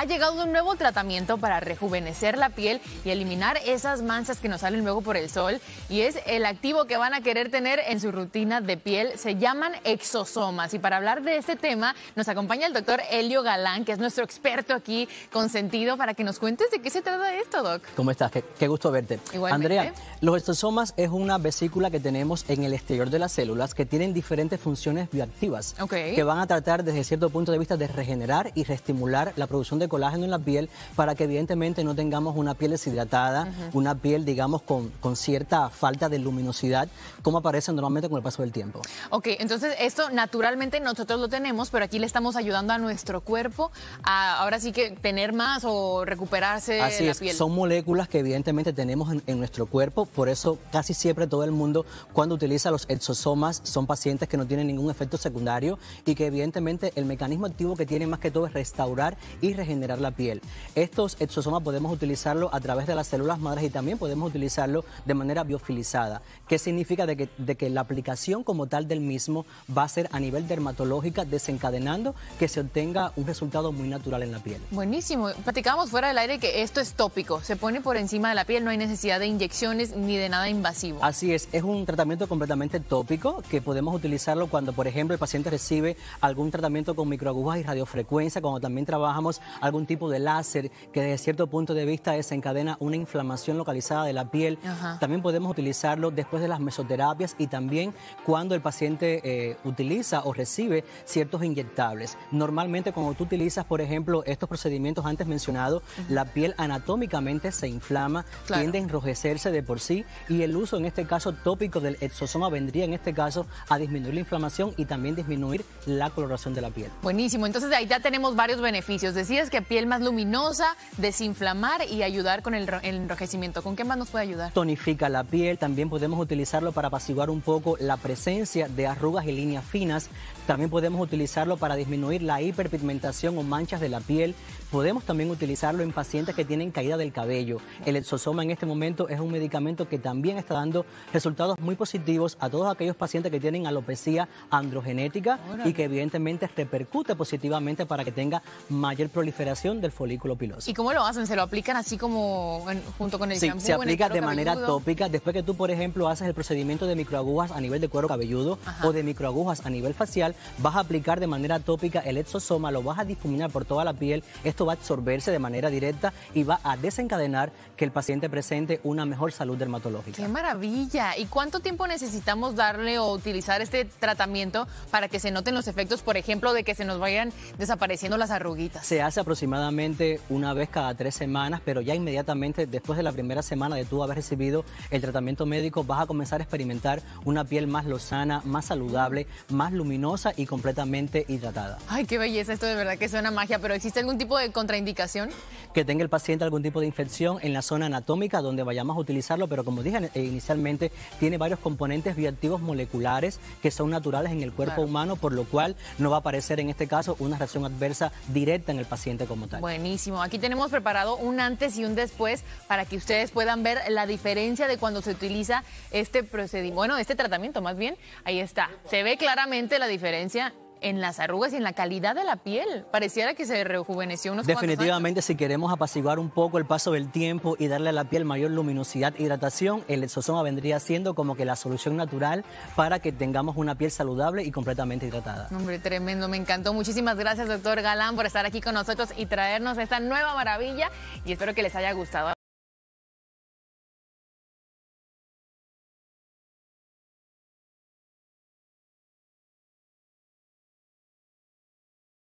ha llegado un nuevo tratamiento para rejuvenecer la piel y eliminar esas manchas que nos salen luego por el sol. Y es el activo que van a querer tener en su rutina de piel. Se llaman exosomas. Y para hablar de este tema, nos acompaña el doctor Elio Galán, que es nuestro experto aquí consentido, para que nos cuentes de qué se trata esto, Doc. ¿Cómo estás? Qué, gusto verte. Igualmente. Andrea, los exosomas es una vesícula que tenemos en el exterior de las células que tienen diferentes funciones bioactivas Ok. que van a tratar desde cierto punto de vista de regenerar y reestimular la producción de colágeno en la piel para que evidentemente no tengamos una piel deshidratada, una piel, digamos, con, con cierta falta de luminosidad, como aparece normalmente con el paso del tiempo. Ok, entonces esto naturalmente nosotros lo tenemos, pero aquí le estamos ayudando a nuestro cuerpo a ahora sí que tener más o recuperarse Así la es. Son moléculas que evidentemente tenemos en, nuestro cuerpo, por eso casi siempre todo el mundo cuando utiliza los exosomas son pacientes que no tienen ningún efecto secundario y que evidentemente el mecanismo activo que tiene más que todo es restaurar y generar la piel. Estos exosomas podemos utilizarlo a través de las células madres y también podemos utilizarlo de manera biofilizada. ¿Qué significa de que, de que la aplicación como tal del mismo va a ser a nivel dermatológica desencadenando que se obtenga un resultado muy natural en la piel? Buenísimo. Platicamos fuera del aire que esto es tópico. Se pone por encima de la piel, no hay necesidad de inyecciones ni de nada invasivo. Así es. Es un tratamiento completamente tópico que podemos utilizarlo cuando, por ejemplo, el paciente recibe algún tratamiento con microagujas y radiofrecuencia, cuando también trabajamos algún tipo de láser que desde cierto punto de vista desencadena una inflamación localizada de la piel. También podemos utilizarlo después de las mesoterapias y también cuando el paciente eh, utiliza o recibe ciertos inyectables. Normalmente cuando tú utilizas, por ejemplo, estos procedimientos antes mencionados, la piel anatómicamente se inflama, tiende a enrojecerse de por sí y el uso en este caso tópico del exosoma vendría en este caso a disminuir la inflamación y también disminuir la coloración de la piel. Buenísimo, entonces ahí ya tenemos varios beneficios. Decías que piel más luminosa, desinflamar y ayudar con el, enrojecimiento. ¿Con qué más nos puede ayudar? Tonifica la piel, también podemos utilizarlo para apaciguar un poco la presencia de arrugas y líneas finas. También podemos utilizarlo para disminuir la hiperpigmentación o manchas de la piel. Podemos también utilizarlo en pacientes que tienen caída del cabello. El exosoma en este momento es un medicamento que también está dando resultados muy positivos a todos aquellos pacientes que tienen alopecia androgenética y que evidentemente repercute positivamente para que tenga mayor proliferación del folículo piloso. ¿Y cómo lo hacen? ¿Se lo aplican así como junto con el sí, Se aplica de manera tópica. Después que tú, por ejemplo, haces el procedimiento de microagujas a nivel de cuero cabelludo o de microagujas a nivel facial, vas a aplicar de manera tópica el exosoma, lo vas a difuminar por toda la piel. Esto va a absorberse de manera directa y va a desencadenar que el paciente presente una mejor salud dermatológica. ¡Qué maravilla! ¿Y cuánto tiempo necesitamos darle o utilizar este tratamiento para que se noten los efectos, por ejemplo, de que se nos vayan desapareciendo las arruguitas? Se hace aproximadamente una vez cada tres semanas, pero ya inmediatamente después de la primera semana de tú haber recibido el tratamiento médico, vas a comenzar a experimentar una piel más lozana, más saludable, más luminosa y completamente hidratada. Ay, qué belleza, esto de verdad que suena magia, pero ¿existe algún tipo de contraindicación? Que tenga el paciente algún tipo de infección en la zona anatómica donde vayamos a utilizarlo, pero como dije eh, inicialmente, tiene varios componentes bioactivos moleculares que son naturales en el cuerpo humano, por lo cual no va a aparecer en este caso una reacción adversa directa en el paciente como tal. Buenísimo. Aquí tenemos preparado un antes y un después para que ustedes puedan ver la diferencia de cuando se utiliza este procedimiento, bueno, este tratamiento más bien. Ahí está. Se ve claramente la diferencia en las arrugas y en la calidad de la piel. Pareciera que se rejuveneció unos Definitivamente, años. si queremos apaciguar un poco el paso del tiempo y darle a la piel mayor luminosidad e hidratación, el exosoma vendría siendo como que la solución natural para que tengamos una piel saludable y completamente hidratada. Hombre, tremendo, me encantó. Muchísimas gracias, doctor Galán, por estar aquí con nosotros y traernos esta nueva maravilla y espero que les haya gustado.